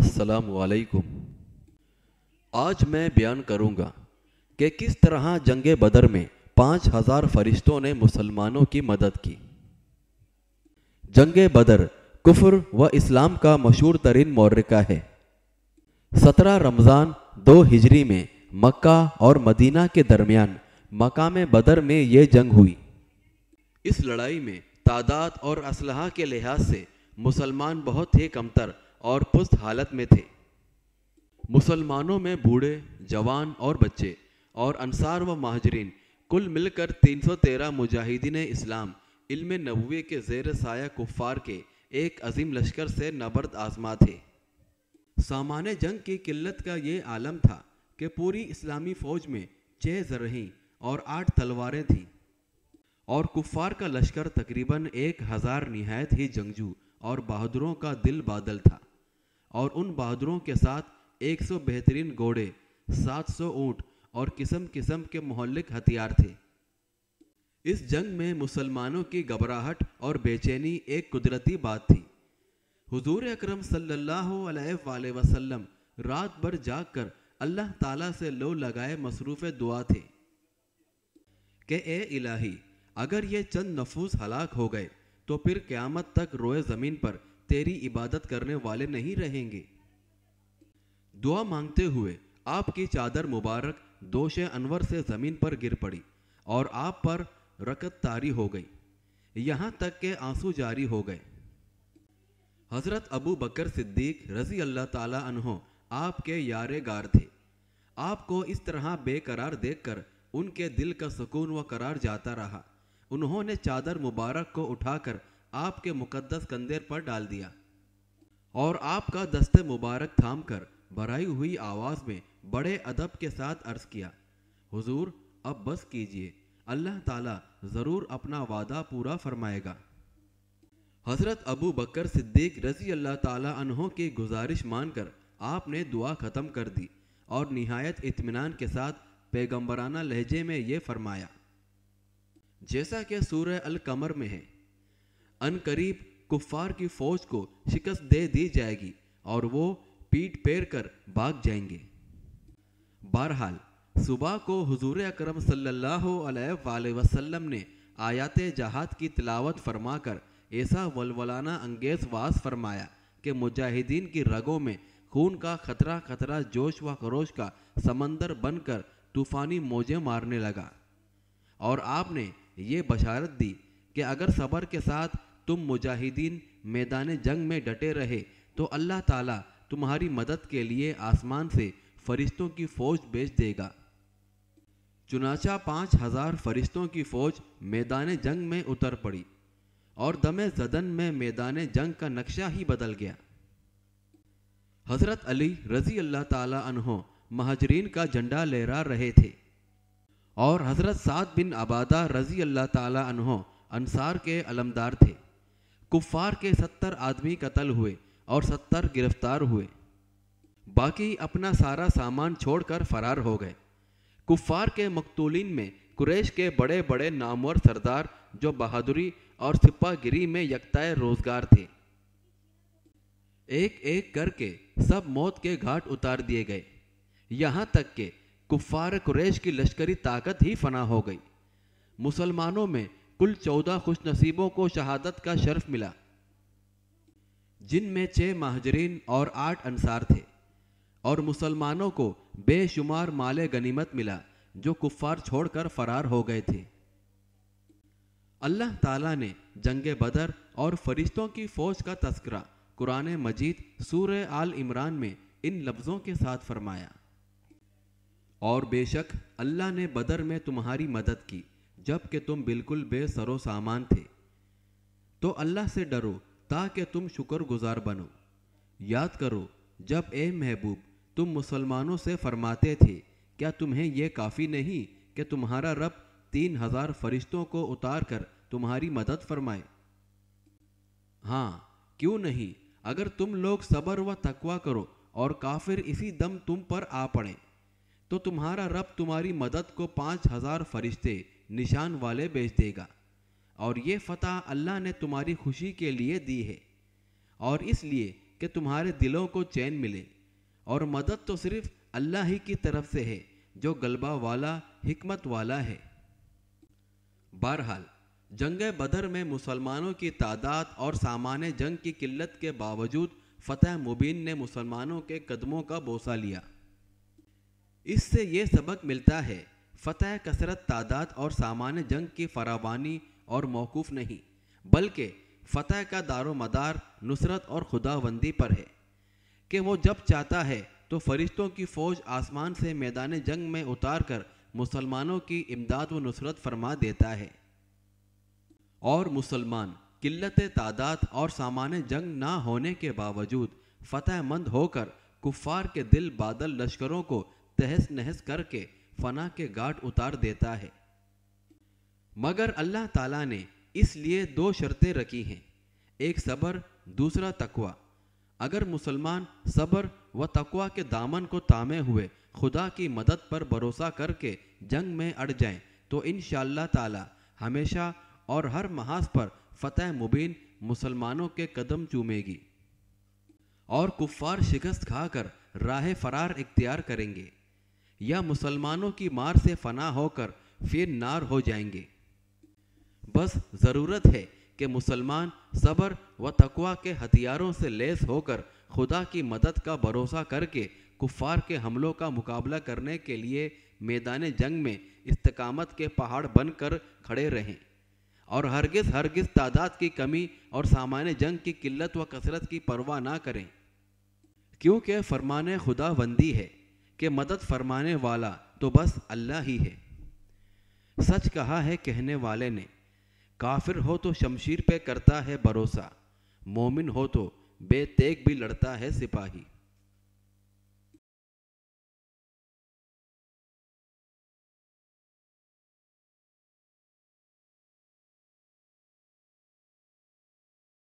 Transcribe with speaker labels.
Speaker 1: السلام عليكم आज मैं बयान करूंगा कि किस तरह जंग बदर में पाँच हज़ार फरिश्तों ने मुसलमानों की मदद की जंग बदर कुफर व इस्लाम का मशहूर तरीन मौरका है सत्रह रमज़ान दो हिजरी में मक्का और मदीना के दरमियान मकाम बदर में यह जंग हुई इस लड़ाई में तादाद और असलहा के लिहाज से मुसलमान बहुत ही कमतर और पुस्त हालत में थे मुसलमानों में बूढ़े जवान और बच्चे और अनसार व महाजरीन कुल मिलकर 313 मुजाहिदीन इस्लाम इल्म नबूए के जेर साया कुफ़ार के एक अजीम लश्कर से नबर्द आजमा थे सामान्य जंग की किल्लत का ये आलम था कि पूरी इस्लामी फ़ौज में छः जरहीं और आठ तलवारें थीं और कुफार का लश्कर तकरीबन एक हजार नहायत ही जंगजू और बहादुरों का दिल बादल था और उन बहादुरों के साथ एक सौ बेहतरीन घोड़े सात सौ ऊँट और किस्म किस्म के महलिक हथियार थे इस जंग में मुसलमानों की घबराहट और बेचैनी एक कुदरती बात थी हुजूर अकरम सल्लल्लाहु अलैहि वसल्लम रात भर जाग कर अल्लाह ताला से लो लगाए मसरूफ़ दुआ थे कि ए इलाही अगर ये चंद नफूस हलाक हो गए तो फिर क्यामत तक रोए ज़मीन पर तेरी इबादत करने वाले नहीं रहेंगे दुआ मांगते हुए आपकी चादर मुबारक दोष अनवर से ज़मीन पर गिर पड़ी और आप पर रकत तारी हो गई यहाँ तक के आंसू जारी हो गए हज़रत अबू बकर सिद्दीक रजी अल्लाह ताला अनहो आपके यारे गार थे आपको इस तरह बेकरार देखकर उनके दिल का सुकून व करार जाता रहा उन्होंने चादर मुबारक को उठाकर आपके मुकद्दस कंधे पर डाल दिया और आपका दस्ते मुबारक थाम कर भराई हुई आवाज में बड़े अदब के साथ अर्ज किया हुजूर अब बस कीजिए अल्लाह ताला जरूर अपना वादा पूरा फरमाएगा हजरत अबू बकर सिद्दीक रजी अल्लाह ताला अनहों की गुजारिश मानकर आपने दुआ ख़त्म कर दी और निहायत इत्मीनान के साथ पैगम्बराना लहजे में ये फरमाया जैसा कि सूर्य अल कमर में है अनकरीब कुफार की फौज को शिकस्त दे दी जाएगी और वो पीट पैर कर भाग जाएंगे बहरहाल सुबह को हजूर अक्रम सल्लल्लाहु वसल्लम ने आयात जहाद की तलावत फरमाकर ऐसा वलवलाना अंगेज वास फरमाया कि मुजाहिदीन की रगों में खून का खतरा खतरा जोश व खरोश का समंदर बनकर तूफानी मोजे मारने लगा और आपने ये बशारत दी कि अगर सबर के साथ तुम मुजाहिदीन मैदान जंग में डटे रहे तो अल्लाह ताला तुम्हारी मदद के लिए आसमान से फरिश्तों की फौज भेज देगा चुनाचा पाँच हजार फरिश्तों की फौज मैदान जंग में उतर पड़ी और दमे जदन में मैदान जंग का नक्शा ही बदल गया हजरत अली रजी अल्लाह ताला महाजरीन का झंडा लहरा रहे थे और हज़रत साद बिन आबादा रज़ी अल्लाह तहों अनसार के अलमदार थे कुफ़ार के सत्तर आदमी कत्ल हुए और सत्तर गिरफ्तार हुए बाकी अपना सारा सामान छोड़कर फरार हो गए कुफ़ार के मकतूलिन में कुरेश के बड़े बड़े नामवर सरदार जो बहादुरी और सिपागिरी में यकताए रोजगार थे एक एक करके सब मौत के घाट उतार दिए गए यहाँ तक के कुफ़ार कुरैश की लश्करी ताकत ही फना हो गई मुसलमानों में कुल चौदह खुशनसीबों को शहादत का शर्फ मिला जिनमें छः महाजरीन और आठ अनसार थे और मुसलमानों को बेशुमार माले गनीमत मिला जो कुफ्फार छोड़कर फरार हो गए थे अल्लाह ताला ने जंग बदर और फरिश्तों की फौज का तस्करा कुरान मजीद सूर आल इमरान में इन लफ्ज़ों के साथ फरमाया और बेशक अल्लाह ने बदर में तुम्हारी मदद की जबकि तुम बिल्कुल बेसरो सामान थे तो अल्लाह से डरो ताकि तुम शुक्रगुजार बनो याद करो जब ए महबूब तुम मुसलमानों से फरमाते थे क्या तुम्हें यह काफ़ी नहीं कि तुम्हारा रब तीन हजार फरिश्तों को उतार कर तुम्हारी मदद फरमाए हाँ क्यों नहीं अगर तुम लोग सब्र व तकवा करो और काफिर इसी दम तुम पर आ पड़े तो तुम्हारा रब तुम्हारी मदद को पाँच हजार फरिश्ते निशान वाले बेच देगा और ये फतह अल्लाह ने तुम्हारी खुशी के लिए दी है और इसलिए कि तुम्हारे दिलों को चैन मिले और मदद तो सिर्फ अल्लाह ही की तरफ से है जो गलबा वाला हमत वाला है बहरहाल जंग बदर में मुसलमानों की तादाद और सामान्य जंग की किल्लत के बावजूद फ़तेह मुबीन ने मुसलमानों के कदमों का बोसा लिया इससे ये सबक मिलता है फतह कसरत तादाद और सामान्य जंग की फरावानी और मौकूफ़ नहीं बल्कि फतह का दारो मदार नुसरत और खुदाबंदी पर है कि वो जब चाहता है तो फरिश्तों की फ़ौज आसमान से मैदान जंग में उतार कर मुसलमानों की इमदाद व नुसरत फरमा देता है और मुसलमान किल्लत तादाद और सामान्य जंग ना होने के बावजूद फतहमंद होकर कुफार के दिल बादल लश्करों को तहस नहस करके फना के गाट उतार देता है मगर अल्लाह ताला ने इसलिए दो शर्तें रखी हैं एक सबर दूसरा तकवा अगर मुसलमान सबर व तकवा के दामन को तामे हुए खुदा की मदद पर भरोसा करके जंग में अड़ जाएं तो इन ताला हमेशा और हर महाज पर फतेह मुबीन मुसलमानों के कदम चूमेगी और कुफार शिकस्त खाकर राह फरार इख्तियार करेंगे या मुसलमानों की मार से फना होकर फिर नार हो जाएंगे बस ज़रूरत है कि मुसलमान सब्र व तकवा के हथियारों से लेस होकर खुदा की मदद का भरोसा करके कुफार के हमलों का मुकाबला करने के लिए मैदान जंग में इस्तकामत के पहाड़ बनकर खड़े रहें और हरगिज हरगिज तादाद की कमी और सामान्य जंग की किल्लत व कसरत की परवाह ना करें क्योंकि फरमान बंदी है कि मदद फरमाने वाला तो बस अल्लाह ही है सच कहा है कहने वाले ने काफिर हो तो शमशीर पे करता है भरोसा मोमिन हो तो बेतेक भी लड़ता है सिपाही